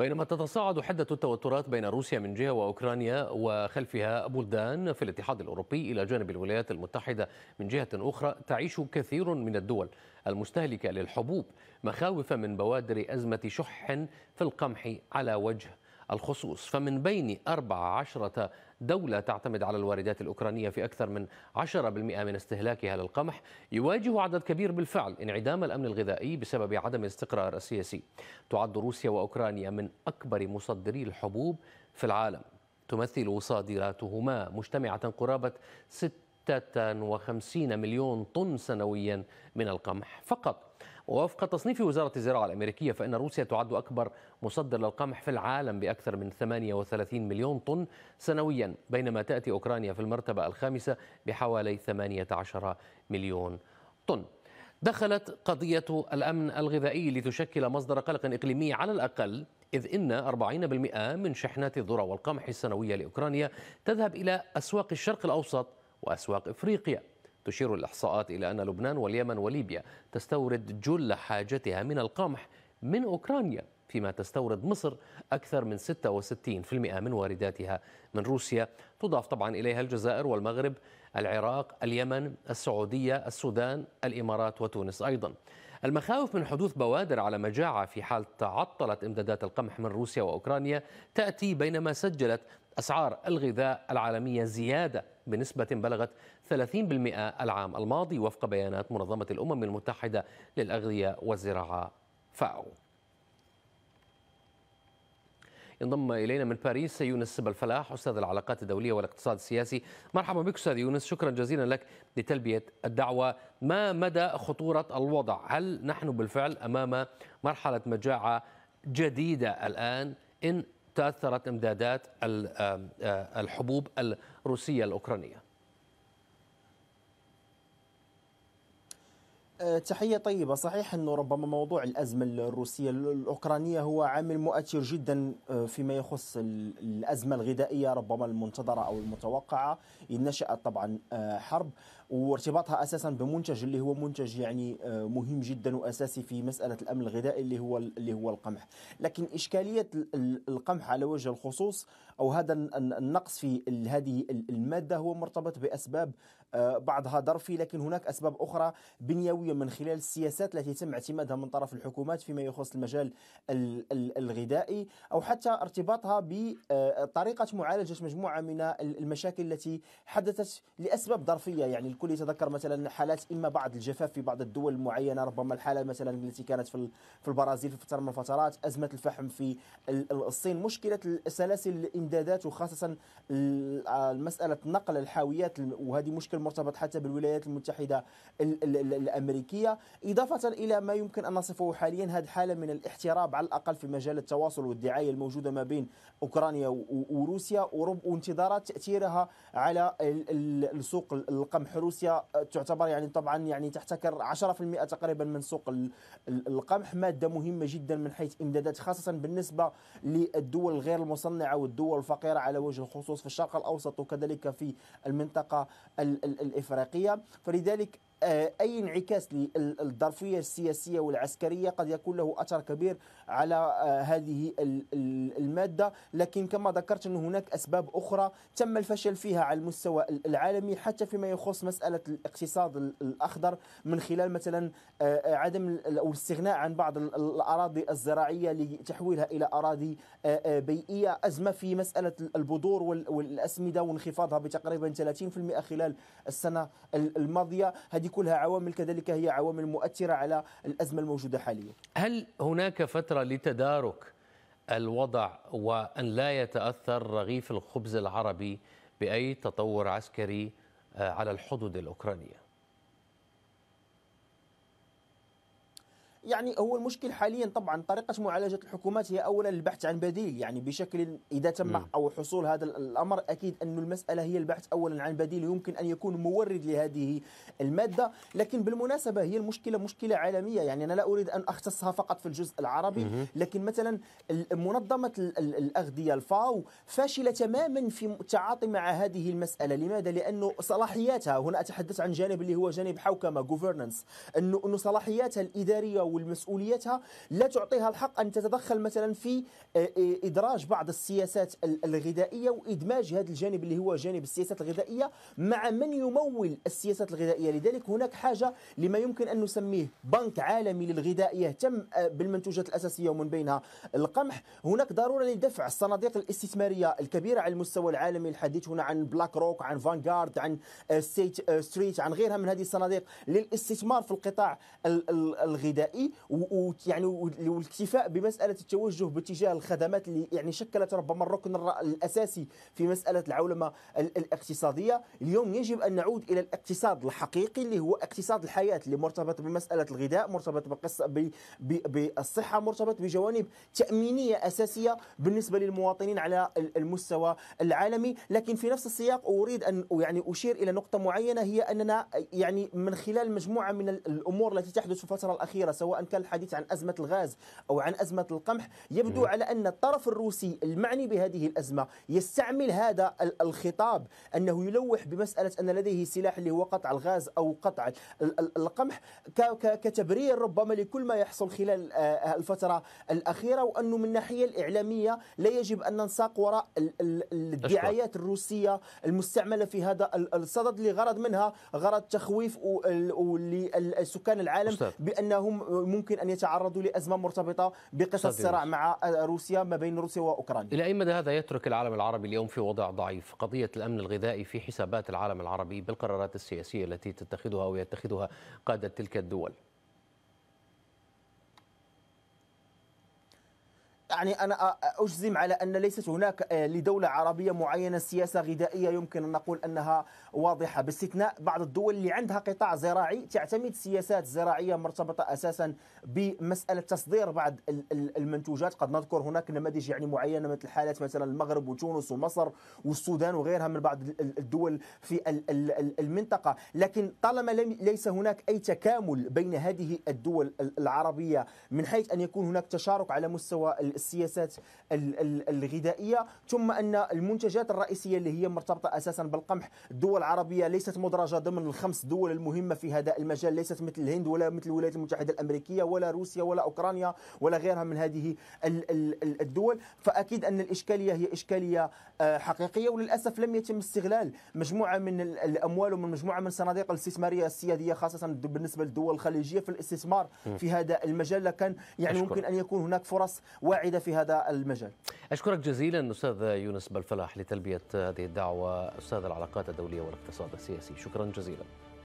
بينما تتصاعد حدة التوترات بين روسيا من جهة وأوكرانيا وخلفها بلدان في الاتحاد الأوروبي إلى جانب الولايات المتحدة من جهة أخرى تعيش كثير من الدول المستهلكة للحبوب مخاوف من بوادر أزمة شح في القمح على وجه الخصوص فمن بين 14 دولة تعتمد على الواردات الأوكرانية في أكثر من 10% من استهلاكها للقمح يواجه عدد كبير بالفعل انعدام الأمن الغذائي بسبب عدم الاستقرار السياسي تعد روسيا وأوكرانيا من أكبر مصدري الحبوب في العالم تمثل صادراتهما مجتمعة قرابة 56 مليون طن سنويا من القمح فقط ووفق تصنيف وزارة الزراعة الأمريكية فإن روسيا تعد أكبر مصدر للقمح في العالم بأكثر من 38 مليون طن سنويا بينما تأتي أوكرانيا في المرتبة الخامسة بحوالي 18 مليون طن دخلت قضية الأمن الغذائي لتشكل مصدر قلق إقليمي على الأقل إذ إن 40% من شحنات الذرة والقمح السنوية لأوكرانيا تذهب إلى أسواق الشرق الأوسط وأسواق إفريقيا تشير الإحصاءات إلى أن لبنان واليمن وليبيا تستورد جل حاجتها من القمح من أوكرانيا فيما تستورد مصر أكثر من 66% من وارداتها من روسيا تضاف طبعا إليها الجزائر والمغرب العراق اليمن السعودية السودان الإمارات وتونس أيضا المخاوف من حدوث بوادر على مجاعة في حال تعطلت إمدادات القمح من روسيا وأوكرانيا تأتي بينما سجلت أسعار الغذاء العالمية زيادة بنسبة بلغت 30% العام الماضي وفق بيانات منظمة الأمم المتحدة للأغذية والزراعة فاو ينضم الينا من باريس يونس بالفلاح استاذ العلاقات الدوليه والاقتصاد السياسي مرحبا بك استاذ يونس شكرا جزيلا لك لتلبيه الدعوه ما مدى خطوره الوضع هل نحن بالفعل امام مرحله مجاعه جديده الان ان تأثرت إمدادات الحبوب الروسية الأوكرانية آه، تحية طيبة صحيح أنه ربما موضوع الأزمة الروسية الأوكرانية هو عامل مؤثر جدا آه، فيما يخص الأزمة الغذائية ربما المنتظرة أو المتوقعة إن نشأت طبعا آه، حرب وارتباطها أساسا بمنتج اللي هو منتج يعني مهم جدا وأساسي في مسألة الأمن الغذائي اللي هو اللي هو القمح لكن إشكالية القمح على وجه الخصوص أو هذا النقص في هذه المادة هو مرتبط بأسباب آه، بعضها ظرفي لكن هناك أسباب أخرى بنيوية من خلال السياسات التي تم اعتمادها من طرف الحكومات فيما يخص المجال الغذائي أو حتى ارتباطها بطريقة معالجة مجموعة من المشاكل التي حدثت لأسباب ظرفية يعني الكل يتذكر مثلا حالات إما بعض الجفاف في بعض الدول المعينة ربما الحالة مثلا التي كانت في البرازيل في فترة من الفترات أزمة الفحم في الصين مشكلة سلاسل الإمدادات وخاصة آه، مسألة نقل الحاويات وهذه مشكلة المرتبط حتى بالولايات المتحدة الأمريكية إضافة إلى ما يمكن أن نصفه حاليا هذه حالة من الاحتراب على الأقل في مجال التواصل والدعاية الموجودة ما بين أوكرانيا وروسيا وانتظارات تأثيرها على السوق القمح روسيا تعتبر يعني طبعا يعني تحتكر 10% تقريبا من سوق القمح مادة مهمة جدا من حيث إمدادات خاصة بالنسبة للدول الغير المصنعة والدول الفقيرة على وجه الخصوص في الشرق الأوسط وكذلك في المنطقة الإفريقية فلذلك آه، اي انعكاس للظرفيه السياسيه والعسكريه قد يكون له اثر كبير على آه، هذه الماده لكن كما ذكرت ان هناك اسباب اخرى تم الفشل فيها على المستوى العالمي حتى فيما يخص مساله الاقتصاد الاخضر من خلال مثلا آه، عدم او الاستغناء عن بعض الاراضي الزراعيه لتحويلها الى اراضي بيئيه ازمه في مساله البذور والاسمده وانخفاضها بتقريبا 30% خلال السنه الماضيه هذه كلها عوامل كذلك هي عوامل مؤثرة على الأزمة الموجودة حاليا هل هناك فترة لتدارك الوضع وأن لا يتأثر رغيف الخبز العربي بأي تطور عسكري آه، على الحدود الأوكرانية يعني هو المشكل حاليا طبعا طريقه معالجه الحكومات هي اولا البحث عن بديل يعني بشكل اذا تم م. او حصول هذا الامر اكيد أن المساله هي البحث اولا عن بديل يمكن ان يكون مورد لهذه الماده لكن بالمناسبه هي المشكله مشكله عالميه يعني انا لا اريد ان اختصها فقط في الجزء العربي م. لكن مثلا منظمه الاغذيه الفاو فاشله تماما في التعاطي مع هذه المساله لماذا لانه صلاحياتها هنا اتحدث عن جانب اللي هو جانب حوكمه انه انه صلاحياتها الاداريه والمسؤوليتها لا تعطيها الحق أن تتدخل مثلا في آه، آه، إدراج بعض السياسات الغذائية وإدماج هذا الجانب اللي هو جانب السياسات الغذائية مع من يمول السياسات الغذائية لذلك هناك حاجة لما يمكن أن نسميه بنك عالمي للغذاء يهتم آه، بالمنتوجات الأساسية ومن بينها القمح هناك ضرورة لدفع الصناديق الاستثمارية الكبيرة على المستوى العالمي الحديث هنا عن بلاك روك عن فانغارد عن ستريت عن غيرها من هذه الصناديق للاستثمار في القطاع الغذائي الغذائي ويعني والاكتفاء بمساله التوجه باتجاه الخدمات اللي يعني شكلت ربما الركن الاساسي في مساله العولمه الاقتصاديه اليوم يجب ان نعود الى الاقتصاد الحقيقي اللي هو اقتصاد الحياه اللي مرتبط بمساله الغذاء مرتبط بقصه بالصحه مرتبط بجوانب تامينيه اساسيه بالنسبه للمواطنين على المستوى العالمي لكن في نفس السياق اريد ان يعني اشير الى نقطه معينه هي اننا يعني من خلال مجموعه من الامور التي تحدث في الفتره الاخيره سواء سواء كان الحديث عن أزمة الغاز أو عن أزمة القمح يبدو على أن الطرف الروسي المعني بهذه الأزمة يستعمل هذا الخطاب أنه يلوح بمسألة أن لديه سلاح اللي هو قطع الغاز أو قطع القمح كتبرير ربما لكل ما يحصل خلال آه، الفترة الأخيرة وأنه من الناحية الإعلامية لا يجب أن ننساق وراء الدعايات الروسية المستعملة في هذا الصدد لغرض منها غرض تخويف سكان العالم بأنهم ممكن ان يتعرضوا لازمه مرتبطه بقصه الصراع مع آه، روسيا ما بين روسيا واوكرانيا. الى اي مدى هذا يترك العالم العربي اليوم في وضع ضعيف؟ قضيه الامن الغذائي في حسابات العالم العربي بالقرارات السياسيه التي تتخذها ويتخذها قاده تلك الدول. يعني انا اجزم على ان ليست هناك آه، لدوله عربيه معينه سياسه غذائيه يمكن ان نقول انها واضحه باستثناء بعض الدول اللي عندها قطاع زراعي تعتمد سياسات زراعيه مرتبطه اساسا بمساله تصدير بعض المنتوجات قد نذكر هناك نماذج يعني معينه مثل حالات مثلا المغرب وتونس ومصر والسودان وغيرها من بعض الدول في المنطقه لكن طالما ليس هناك اي تكامل بين هذه الدول العربيه من حيث ان يكون هناك تشارك على مستوى السياسات الغذائيه ثم ان المنتجات الرئيسيه اللي هي مرتبطه اساسا بالقمح الدول العربيه ليست مدرجه ضمن الخمس دول المهمه في هذا المجال ليست مثل الهند ولا مثل الولايات المتحده الامريكيه ولا روسيا ولا اوكرانيا ولا غيرها من هذه الدول فاكيد ان الاشكاليه هي اشكاليه آه، حقيقيه وللاسف لم يتم استغلال مجموعه من الاموال ومن مجموعه من الصناديق الاستثماريه السياديه خاصه بالنسبه للدول الخليجيه في الاستثمار في هذا المجال كان يعني ممكن ان يكون هناك فرص واعده القاعده في هذا المجال. اشكرك جزيلا استاذ يونس بلفلاح لتلبيه هذه الدعوه استاذ العلاقات الدوليه والاقتصاد السياسي، شكرا جزيلا.